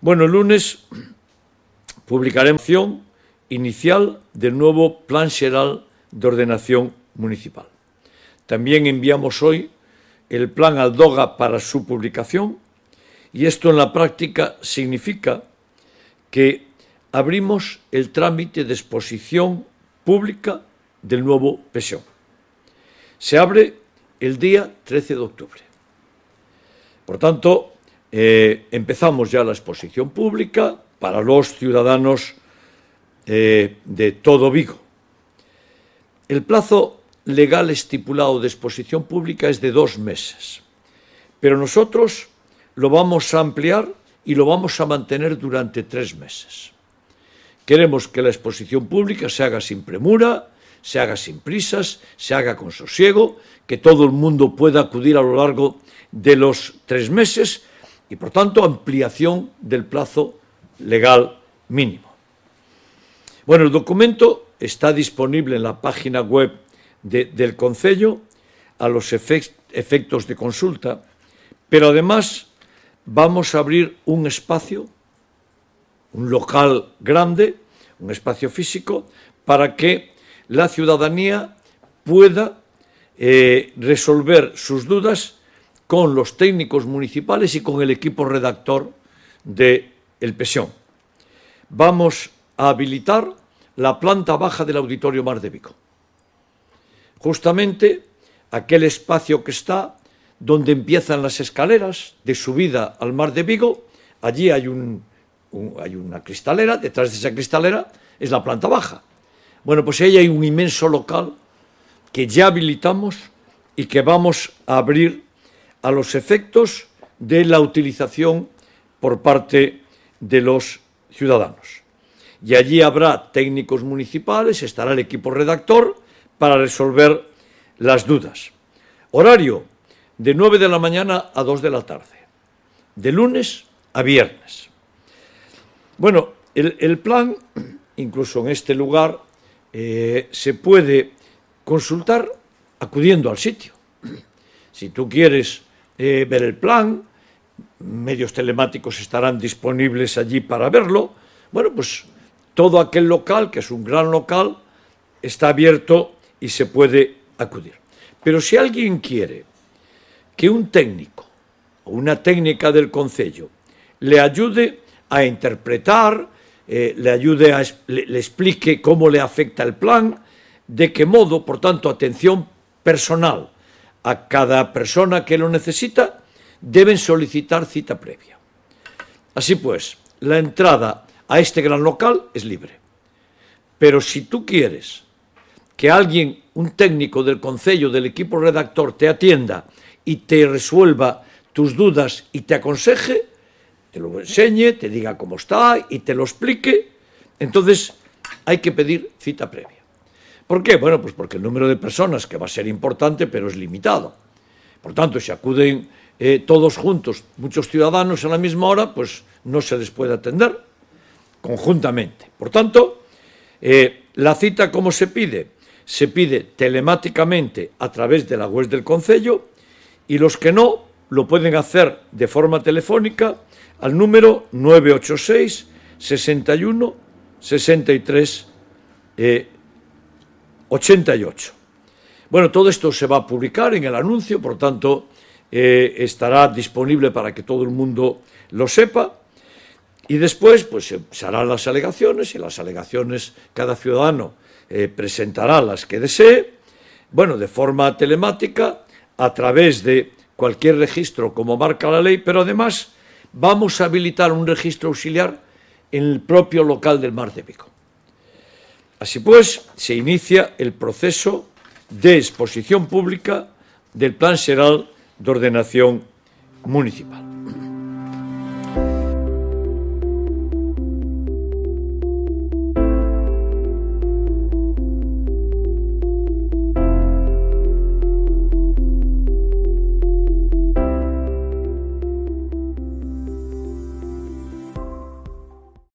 Bueno, el lunes publicaremos la opción inicial del nuevo Plan General de Ordenación Municipal. También enviamos hoy el Plan DOGA para su publicación y esto en la práctica significa que abrimos el trámite de exposición pública del nuevo PSOE. Se abre el día 13 de octubre. Por tanto, eh, empezamos ya la exposición pública para los ciudadanos eh, de todo Vigo. El plazo legal estipulado de exposición pública es de dos meses, pero nosotros lo vamos a ampliar y lo vamos a mantener durante tres meses. Queremos que la exposición pública se haga sin premura, se haga sin prisas, se haga con sosiego, que todo el mundo pueda acudir a lo largo de los tres meses y por tanto ampliación del plazo legal mínimo. Bueno, el documento está disponible en la página web del Concello a los efectos de consulta, pero además vamos a abrir un espacio, un local grande, un espacio físico, para que la ciudadanía pueda eh, resolver sus dudas con los técnicos municipales y con el equipo redactor de El Pesión. Vamos a habilitar la planta baja del Auditorio Mar de Vigo. Justamente aquel espacio que está donde empiezan las escaleras de subida al Mar de Vigo, allí hay, hay una cristalera, detrás de esa cristalera es la planta baja. Bueno, pues ahí hay un inmenso local que ya habilitamos y que vamos a abrir a los efectos de la utilización por parte de los ciudadanos. Y allí habrá técnicos municipales, estará el equipo redactor para resolver las dudas. Horario de 9 de la mañana a 2 de la tarde, de lunes a viernes. Bueno, el, plan, incluso en este lugar, eh, se puede consultar acudiendo al sitio. Si tú quieres eh, ver el plan, medios telemáticos estarán disponibles allí para verlo. Bueno, pues todo aquel local, que es un gran local, está abierto y se puede acudir. Pero si alguien quiere que un técnico o una técnica del concello le ayude a interpretar, eh, le ayude a le explique cómo le afecta el plan, de qué modo, por tanto, atención personal, a cada persona que lo necesita, deben solicitar cita previa. Así pues, la entrada a este gran local es libre. Pero si tú quieres que alguien, un técnico del concello, del equipo redactor, te atienda y te resuelva tus dudas y te aconseje, te lo enseñe, te diga cómo está y te lo explique, entonces hay que pedir cita previa. ¿Por qué? Bueno, pues porque el número de personas que va a ser importante, pero es limitado. Por tanto, si acuden eh, todos juntos, muchos ciudadanos a la misma hora, pues no se les puede atender conjuntamente. Por tanto, eh, la cita, como se pide? Se pide telemáticamente a través de la web del Concello y los que no lo pueden hacer de forma telefónica al número 986 61 63 eh, 88. Bueno, todo esto se va a publicar en el anuncio, por tanto, eh, estará disponible para que todo el mundo lo sepa. Y después, pues se, harán las alegaciones y las alegaciones cada ciudadano eh, presentará las que desee, bueno, de forma telemática, a través de cualquier registro como marca la ley, pero además vamos a habilitar un registro auxiliar en el propio local del Mar de Pico. Así pues, se inicia el proceso de exposición pública del Plan Seral de Ordenación Municipal.